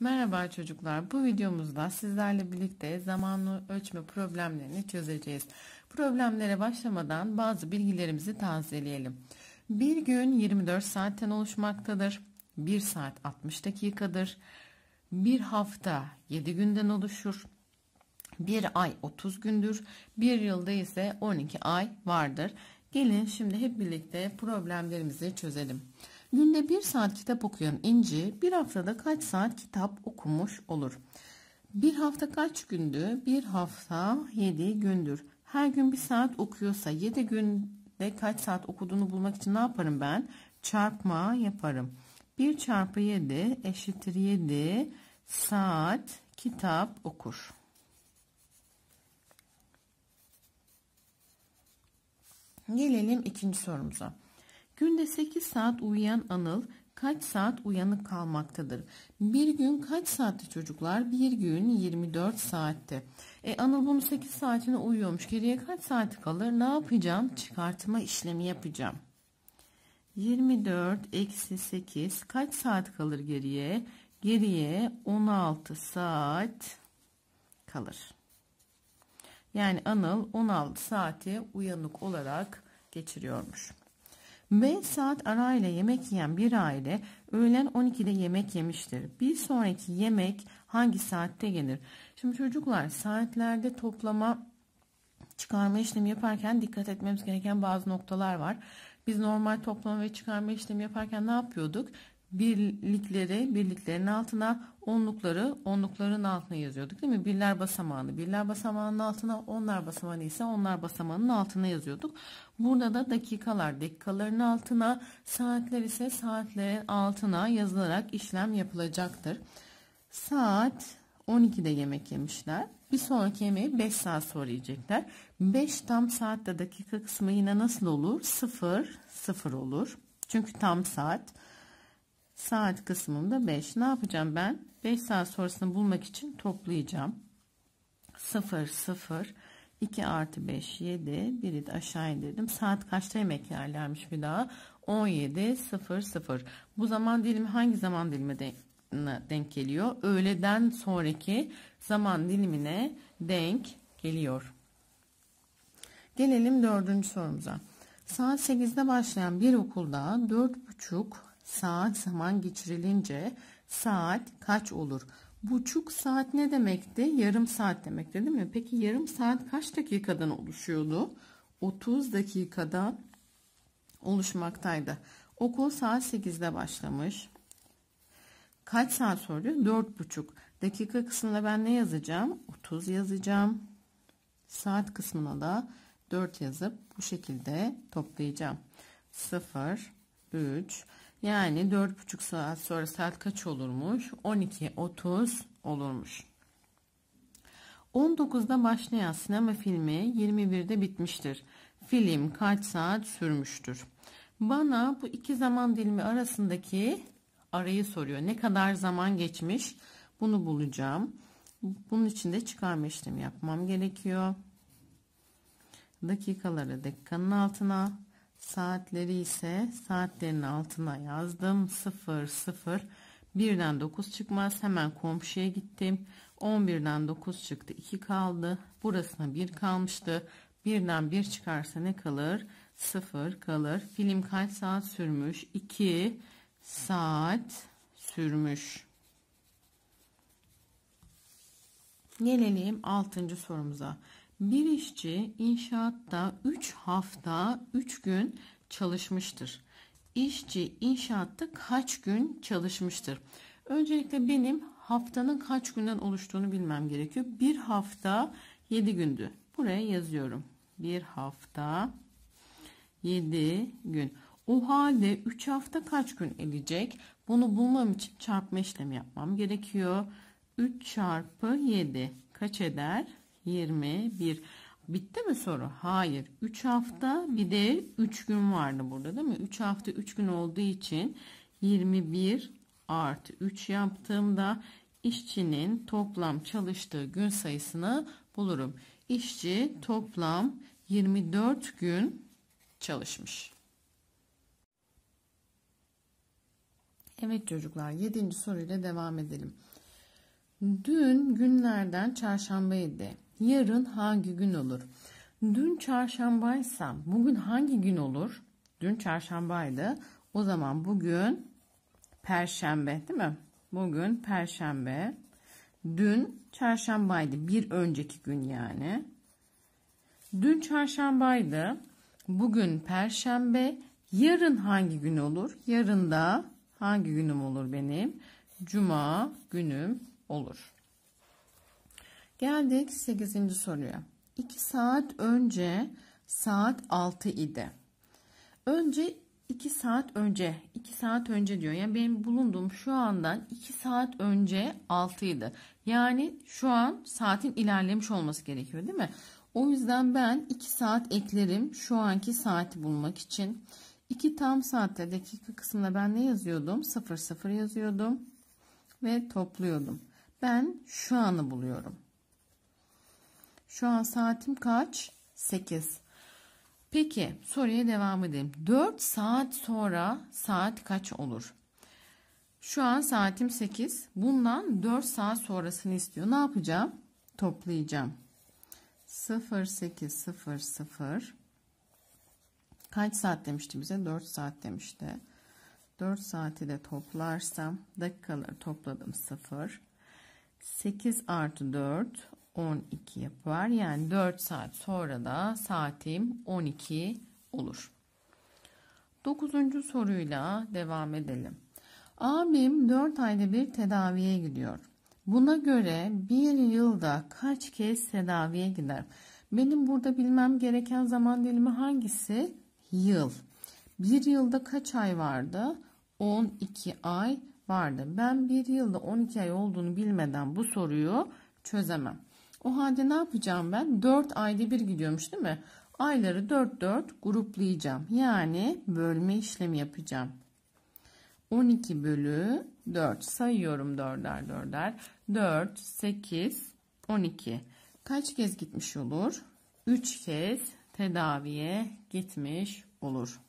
Merhaba çocuklar. Bu videomuzda sizlerle birlikte zamanlı ölçme problemlerini çözeceğiz. Problemlere başlamadan bazı bilgilerimizi tazeleyelim. Bir gün 24 saatten oluşmaktadır. 1 saat 60 dakikadır. Bir hafta 7 günden oluşur. Bir ay 30 gündür. Bir yılda ise 12 ay vardır. Gelin şimdi hep birlikte problemlerimizi çözelim. Günde bir saat kitap okuyan İnci bir haftada kaç saat kitap okumuş olur? Bir hafta kaç gündü? Bir hafta yedi gündür. Her gün bir saat okuyorsa yedi günde kaç saat okuduğunu bulmak için ne yaparım ben? Çarpma yaparım. 1 çarpı 7 eşittir 7 saat kitap okur. Gelelim ikinci sorumuza. Günde 8 saat uyuyan Anıl kaç saat uyanık kalmaktadır? Bir gün kaç saatte çocuklar? Bir gün 24 saatte. E, Anıl bunu 8 saatine uyuyormuş. Geriye kaç saati kalır? Ne yapacağım? Çıkartma işlemi yapacağım. 24 eksi 8 kaç saat kalır geriye? Geriye 16 saat kalır. Yani Anıl 16 saati uyanık olarak geçiriyormuş. 5 saat arayla yemek yiyen bir aile öğlen 12'de yemek yemiştir. Bir sonraki yemek hangi saatte gelir? Şimdi çocuklar saatlerde toplama çıkarma işlemi yaparken dikkat etmemiz gereken bazı noktalar var. Biz normal toplama ve çıkarma işlemi yaparken ne yapıyorduk? birlikleri birliklerin altına onlukları onlukların altına yazıyorduk değil mi? Birler basamağını birler basamağının altına onlar basamağını ise onlar basamağının altına yazıyorduk. Burada da dakikalar dakikaların altına saatler ise saatlerin altına yazılarak işlem yapılacaktır. Saat 12'de yemek yemişler. Bir sonraki yemeği 5 saat sonra yiyecekler. 5 tam saatte dakika kısmı yine nasıl olur? 0, 0 olur. Çünkü tam saat saat kısmında 5 ne yapacağım ben 5 saat sonrasını bulmak için toplayacağım 0 0 2 artı 5 7 biri aşağı indirdim saat kaçta yemek yerlermiş bir daha 17 0 0 bu zaman dilimi hangi zaman dilimi de denk geliyor öğleden sonraki zaman dilimine denk geliyor gelelim dördüncü sorumuza saat 8'de başlayan bir okulda 4 buçuk saat zaman geçirilince saat kaç olur? Buçuk saat ne demekti? Yarım saat demekti değil mi? Peki yarım saat kaç dakikadan oluşuyordu? 30 dakikadan oluşmaktaydı. Okul saat 8'de başlamış. Kaç saat soruyor? 4,5. Dakika kısmına ben ne yazacağım? 30 yazacağım. Saat kısmına da 4 yazıp bu şekilde toplayacağım. 0, 3, yani dört buçuk saat sonra saat kaç olurmuş? 12.30 olurmuş. 19'da başlayan sinema filmi 21'de bitmiştir. Film kaç saat sürmüştür? Bana bu iki zaman dilimi arasındaki arayı soruyor. Ne kadar zaman geçmiş? Bunu bulacağım. Bunun için de çıkarma işlemi yapmam gerekiyor. Dakikaları dakikanın altına Saatleri ise saatlerin altına yazdım. 0 0 1'den 9 çıkmaz. Hemen komşuya gittim. 11'den 9 çıktı. 2 kaldı. Burasına 1 kalmıştı. 1'den 1 çıkarsa ne kalır? 0 kalır. Film kaç saat sürmüş? 2 saat sürmüş. Gelelim 6. sorumuza. Bir işçi inşaatta 3 hafta 3 gün çalışmıştır. İşçi inşaatta kaç gün çalışmıştır? Öncelikle benim haftanın kaç günden oluştuğunu bilmem gerekiyor. Bir hafta 7 gündü. Buraya yazıyorum. Bir hafta 7 gün. O halde 3 hafta kaç gün edecek? Bunu bulmam için çarpma işlemi yapmam gerekiyor. 3 çarpı 7 kaç eder? 21. Bitti mi soru? Hayır. 3 hafta bir de 3 gün vardı burada değil mi? 3 hafta 3 gün olduğu için 21 artı 3 yaptığımda işçinin toplam çalıştığı gün sayısını bulurum. işçi toplam 24 gün çalışmış. Evet çocuklar 7. soruyla devam edelim. Dün günlerden çarşambaydı yarın hangi gün olur? Dün çarşambaysa bugün hangi gün olur? Dün çarşambaydı. O zaman bugün perşembe değil mi? Bugün perşembe. Dün çarşambaydı. Bir önceki gün yani. Dün çarşambaydı. Bugün perşembe. Yarın hangi gün olur? Yarın da hangi günüm olur benim? Cuma günüm olur. Geldik 8. soruya. 2 saat önce saat 6 idi. Önce 2 saat önce 2 saat önce diyor. Yani benim bulunduğum şu andan 2 saat önce 6 idi. Yani şu an saatin ilerlemiş olması gerekiyor değil mi? O yüzden ben 2 saat eklerim şu anki saati bulmak için. 2 tam saatte dakika kısmında ben ne yazıyordum? 00 yazıyordum ve topluyordum. Ben şu anı buluyorum. Şu an saatim kaç? 8. Peki soruya devam edelim. 4 saat sonra saat kaç olur? Şu an saatim 8. Bundan 4 saat sonrasını istiyor. Ne yapacağım? Toplayacağım. 0 8 0 0 Kaç saat demişti bize? 4 saat demişti. 4 saati de toplarsam dakikaları topladım 0. 8 artı 4 12 yapar. Yani 4 saat sonra da saatim 12 olur. 9. soruyla devam edelim. Abim 4 ayda bir tedaviye gidiyor. Buna göre bir yılda kaç kez tedaviye gider? Benim burada bilmem gereken zaman dilimi hangisi? Yıl. Bir yılda kaç ay vardı? 12 ay vardı. Ben bir yılda 12 ay olduğunu bilmeden bu soruyu çözemem. O halde ne yapacağım ben? 4 ayda bir gidiyormuş değil mi? Ayları 4 4 gruplayacağım. Yani bölme işlemi yapacağım. 12 bölü 4 sayıyorum 4'er 4'er 4 8 12 kaç kez gitmiş olur 3 kez tedaviye gitmiş olur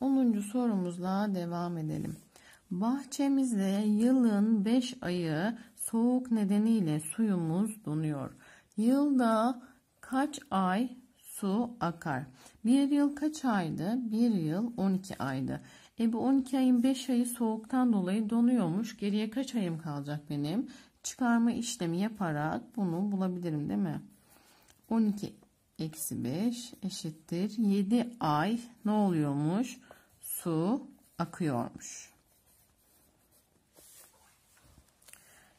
10. sorumuzla devam edelim. Bahçemizde yılın 5 ayı soğuk nedeniyle suyumuz donuyor. Yılda kaç ay su akar? Bir yıl kaç aydı? Bir yıl 12 aydı. E bu 12 ayın 5 ayı soğuktan dolayı donuyormuş. Geriye kaç ayım kalacak benim? Çıkarma işlemi yaparak bunu bulabilirim değil mi? 12 eksi 5 eşittir 7 ay ne oluyormuş? su akıyormuş.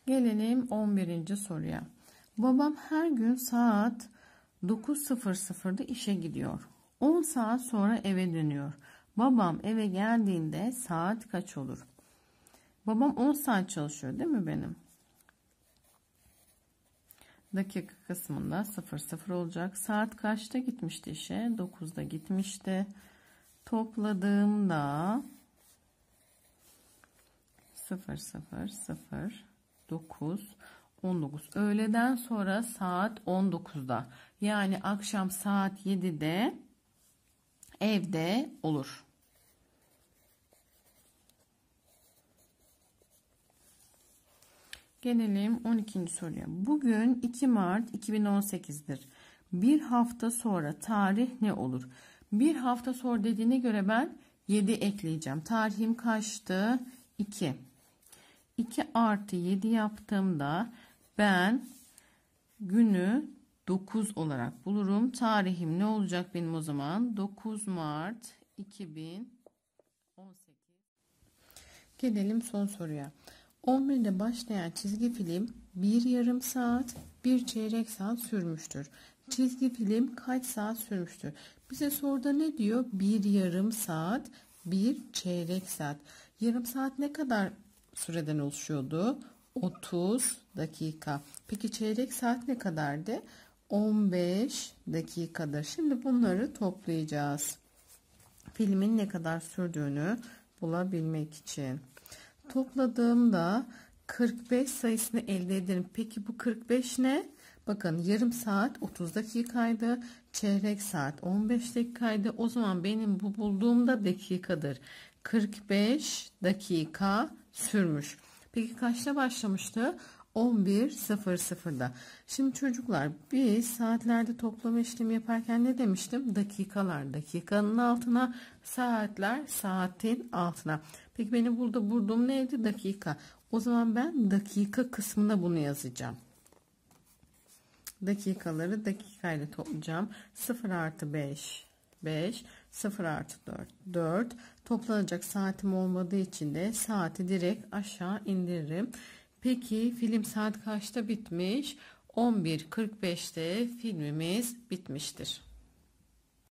Gelelim 11. soruya. Babam her gün saat 9.00'da işe gidiyor. 10 saat sonra eve dönüyor. Babam eve geldiğinde saat kaç olur? Babam 10 saat çalışıyor değil mi benim? Dakika kısmında 00 olacak. Saat kaçta gitmişti işe? 9'da gitmişti topladığımda 0 0 0 9 19 öğleden sonra saat 19'da yani akşam saat 7'de evde olur. Gelelim 12. soruya. Bugün 2 Mart 2018'dir. Bir hafta sonra tarih ne olur? Bir hafta sonra dediğine göre ben 7 ekleyeceğim. Tarihim kaçtı? 2. 2 artı 7 yaptığımda ben günü 9 olarak bulurum. Tarihim ne olacak benim o zaman? 9 Mart 2018. Gelelim son soruya. 11'de başlayan çizgi film bir yarım saat, bir çeyrek saat sürmüştür. Çizgi film kaç saat sürmüştür? Bize soruda ne diyor? Bir yarım saat, bir çeyrek saat. Yarım saat ne kadar süreden oluşuyordu? 30 dakika. Peki çeyrek saat ne kadardı? 15 dakikada. Şimdi bunları toplayacağız. Filmin ne kadar sürdüğünü bulabilmek için. Topladığımda 45 sayısını elde ederim. Peki bu 45 ne? Bakın yarım saat 30 dakikaydı. Çeyrek saat 15 dakikaydı. O zaman benim bu bulduğumda dakikadır. 45 dakika sürmüş. Peki kaçta başlamıştı? 11.00'da. Şimdi çocuklar biz saatlerde toplama işlemi yaparken ne demiştim? Dakikalar dakikanın altına, saatler saatin altına. Peki benim burada bulduğum neydi? Dakika. O zaman ben dakika kısmına bunu yazacağım dakikaları dakikayla toplayacağım. 0 artı 5 5 0 artı 4 4 toplanacak saatim olmadığı için de saati direkt aşağı indiririm. Peki film saat kaçta bitmiş? 11.45'te filmimiz bitmiştir.